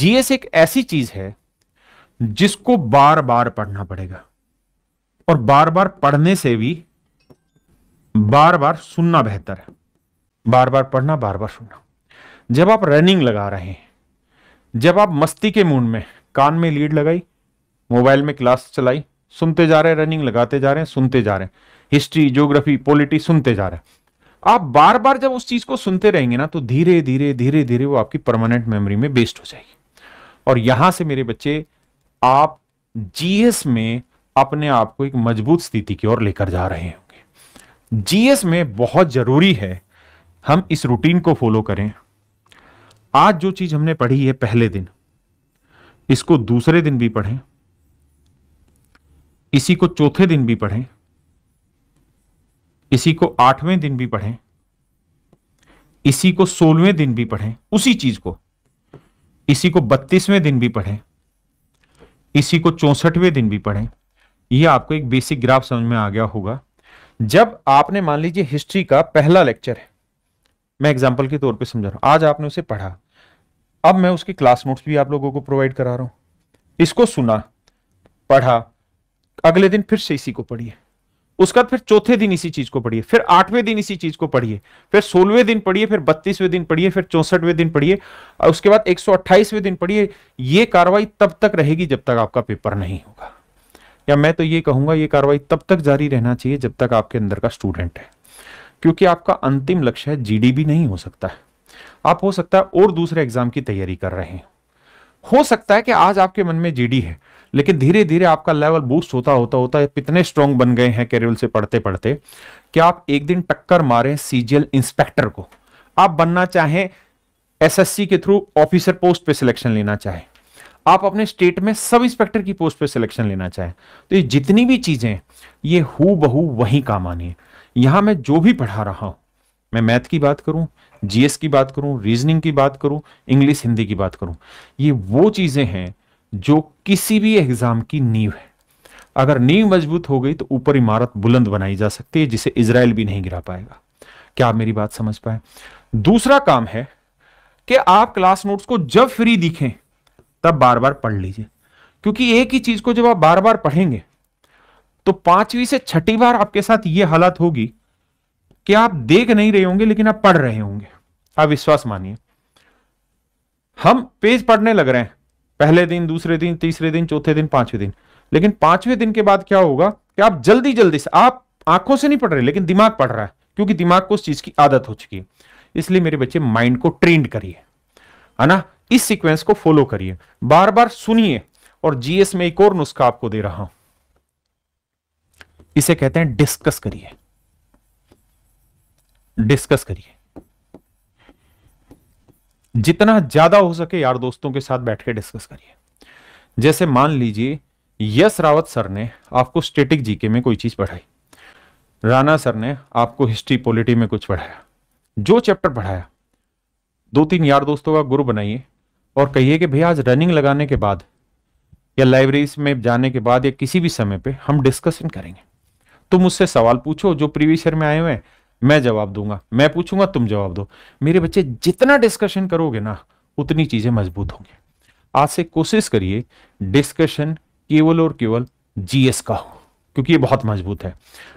GS एक ऐसी चीज है जिसको बार बार पढ़ना पड़ेगा और बार बार पढ़ने से भी बार बार सुनना बेहतर है बार बार पढ़ना बार बार सुनना जब आप रनिंग लगा रहे हैं जब आप मस्ती के मूड में कान में लीड लगाई मोबाइल में क्लास चलाई सुनते जा रहे हैं रनिंग लगाते जा रहे हैं सुनते जा रहे हैं हिस्ट्री ज्योग्राफी पॉलिटी सुनते जा रहे हैं आप बार बार जब उस चीज को सुनते रहेंगे ना तो धीरे धीरे धीरे धीरे वो आपकी परमानेंट मेमोरी में बेस्ड हो जाएगी और यहां से मेरे बच्चे आप जीएस में अपने आप को एक मजबूत स्थिति की ओर लेकर जा रहे होंगे जीएस में बहुत जरूरी है हम इस रूटीन को फॉलो करें आज जो चीज हमने पढ़ी है पहले दिन इसको दूसरे दिन भी पढ़ें इसी को चौथे दिन भी पढ़ें इसी को आठवें दिन भी पढ़ें इसी को सोलहवें दिन भी पढ़ें उसी चीज को इसी को बत्तीसवें दिन भी पढ़ें इसी को चौसठवें दिन भी पढ़ें यह आपको एक बेसिक ग्राफ समझ में आ गया होगा जब आपने मान लीजिए हिस्ट्री का पहला लेक्चर है मैं एग्जाम्पल के तौर पर समझा रहा हूं आज आपने उसे पढ़ा अब मैं उसके क्लास नोट्स भी आप लोगों को प्रोवाइड करा रहा हूं इसको सुना पढ़ा अगले दिन फिर से इसी को पढ़िए उसके बाद फिर चौथे दिन इसी चीज को पढ़िए फिर आठवें दिन इसी चीज को पढ़िए फिर सोलहवें दिन पढ़िए फिर बत्तीसवें दिन पढ़िए फिर चौसठवें दिन पढ़िए और उसके बाद एक दिन पढ़िए ये कार्रवाई तब तक रहेगी जब तक आपका पेपर नहीं होगा या मैं तो ये कहूंगा ये कार्रवाई तब तक जारी रहना चाहिए जब तक आपके अंदर का स्टूडेंट है क्योंकि आपका अंतिम लक्ष्य है जीडीबी नहीं हो सकता है आप हो सकता है और दूसरे एग्जाम की तैयारी कर रहे हैं हो सकता है कि आज आपके मन में जीडी है लेकिन धीरे धीरे आपका लेवल बूस्ट होता होता होता है कितने स्ट्रांग बन गए हैं केरल से पढ़ते पढ़ते कि आप एक दिन टक्कर मारें सीजीएल इंस्पेक्टर को आप बनना चाहें एसएससी के थ्रू ऑफिसर पोस्ट पे सिलेक्शन लेना चाहें आप अपने स्टेट में सब इंस्पेक्टर की पोस्ट पे सिलेक्शन लेना चाहें तो ये जितनी भी चीजें ये हु बहू वही काम आनी है यहां मैं जो भी पढ़ा रहा हूं मैं मैथ की बात करूं जीएस की बात करूं रीजनिंग की बात करूं इंग्लिश हिंदी की बात करूं ये वो चीज़ें हैं जो किसी भी एग्ज़ाम की नींव है अगर नींव मजबूत हो गई तो ऊपर इमारत बुलंद बनाई जा सकती है जिसे इसराइल भी नहीं गिरा पाएगा क्या आप मेरी बात समझ पाए दूसरा काम है कि आप क्लास नोट्स को जब फ्री दिखें तब बार बार पढ़ लीजिए क्योंकि एक ही चीज को जब आप बार बार पढ़ेंगे तो पांचवी से छठी बार आपके साथ ये हालत होगी कि आप देख नहीं रहे होंगे लेकिन आप पढ़ रहे होंगे आप विश्वास मानिए हम पेज पढ़ने लग रहे हैं पहले दिन दूसरे दिन तीसरे दिन चौथे दिन पांचवें दिन लेकिन पांचवें दिन के बाद क्या होगा कि आप जल्दी जल्दी से आप आंखों से नहीं पढ़ रहे लेकिन दिमाग पढ़ रहा है क्योंकि दिमाग को उस चीज की आदत हो चुकी है इसलिए मेरे बच्चे माइंड को ट्रेंड करिए है ना इस सीक्वेंस को फॉलो करिए बार बार सुनिए और जीएस में एक और नुस्खा आपको दे रहा हूं इसे कहते हैं डिस्कस करिए डिस्कस करिए जितना ज्यादा हो सके यार दोस्तों के साथ बैठ के डिस्कस करिए जैसे मान लीजिए यश रावत सर ने आपको स्टेटिक जीके में कोई चीज पढ़ाई राणा सर ने आपको हिस्ट्री पॉलिटी में कुछ पढ़ाया जो चैप्टर पढ़ाया दो तीन यार दोस्तों का गुरु बनाइए और कहिए कि भैया आज रनिंग लगाने के बाद या लाइब्रेरी में जाने के बाद या किसी भी समय पे हम डिस्कशन करेंगे तुम उससे सवाल पूछो जो प्रीवियस ईयर में आए हुए हैं मैं जवाब दूंगा मैं पूछूंगा तुम जवाब दो मेरे बच्चे जितना डिस्कशन करोगे ना उतनी चीजें मजबूत होंगी आज से कोशिश करिए डिस्कशन केवल और केवल जीएस का हो क्योंकि ये बहुत मजबूत है